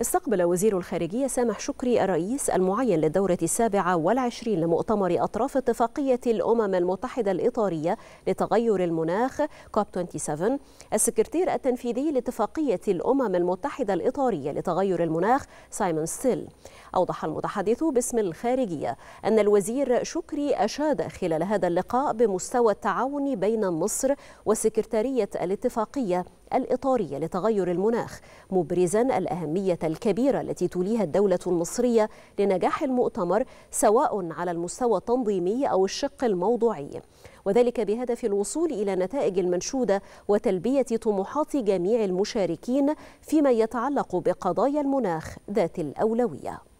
استقبل وزير الخارجية سامح شكري الرئيس المعين للدورة السابعة والعشرين لمؤتمر أطراف اتفاقية الأمم المتحدة الإطارية لتغير المناخ كوب 27 السكرتير التنفيذي لاتفاقية الأمم المتحدة الإطارية لتغير المناخ سايمون ستيل أوضح المتحدث باسم الخارجية أن الوزير شكري أشاد خلال هذا اللقاء بمستوى التعاون بين مصر وسكرتارية الاتفاقية الإطارية لتغير المناخ مبرزا الأهمية الكبيرة التي توليها الدولة المصرية لنجاح المؤتمر سواء على المستوى التنظيمي أو الشق الموضوعي وذلك بهدف الوصول إلى نتائج المنشودة وتلبية طموحات جميع المشاركين فيما يتعلق بقضايا المناخ ذات الأولوية